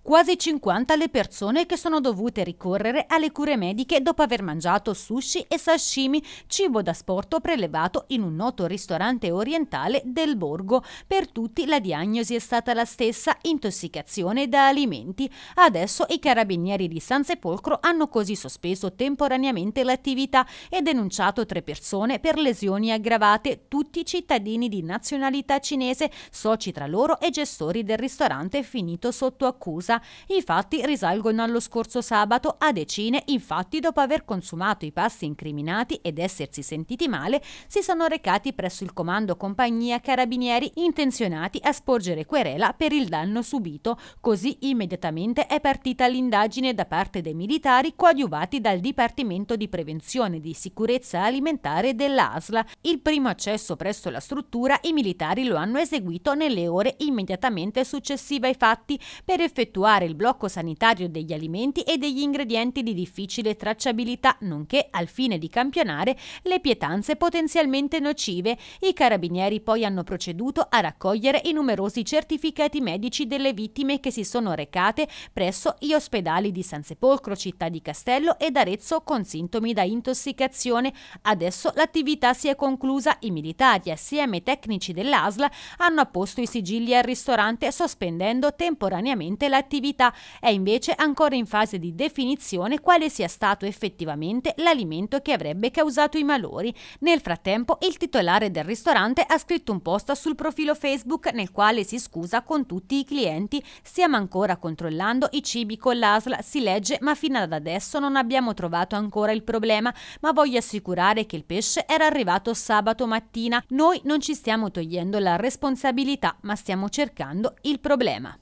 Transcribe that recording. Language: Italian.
Quasi 50 le persone che sono dovute ricorrere alle cure mediche dopo aver mangiato sushi e sashimi, cibo da sporto prelevato in un noto ristorante orientale del borgo. Per tutti la diagnosi è stata la stessa, intossicazione da alimenti. Adesso i carabinieri di San Sepolcro hanno così sospeso temporaneamente l'attività e denunciato tre persone per lesioni aggravate, tutti cittadini di nazionalità cinese, soci tra loro e gestori del ristorante finito sotto accusa. Siracusa. I risalgono allo scorso sabato a decine, infatti dopo aver consumato i pasti incriminati ed essersi sentiti male, si sono recati presso il comando compagnia carabinieri intenzionati a sporgere querela per il danno subito. Così immediatamente è partita l'indagine da parte dei militari coadiuvati dal Dipartimento di Prevenzione di Sicurezza Alimentare dell'ASLA. Il primo accesso presso la struttura i militari lo hanno eseguito nelle ore immediatamente successive ai fatti per effettuare effettuare il blocco sanitario degli alimenti e degli ingredienti di difficile tracciabilità, nonché al fine di campionare le pietanze potenzialmente nocive. I carabinieri poi hanno proceduto a raccogliere i numerosi certificati medici delle vittime che si sono recate presso gli ospedali di San Sepolcro, Città di Castello ed Arezzo con sintomi da intossicazione. Adesso l'attività si è conclusa, i militari assieme ai tecnici dell'ASLA hanno apposto i sigilli al ristorante sospendendo temporaneamente la l'attività. È invece ancora in fase di definizione quale sia stato effettivamente l'alimento che avrebbe causato i malori. Nel frattempo il titolare del ristorante ha scritto un post sul profilo Facebook nel quale si scusa con tutti i clienti. Stiamo ancora controllando i cibi con l'ASL, si legge, ma fino ad adesso non abbiamo trovato ancora il problema, ma voglio assicurare che il pesce era arrivato sabato mattina. Noi non ci stiamo togliendo la responsabilità, ma stiamo cercando il problema.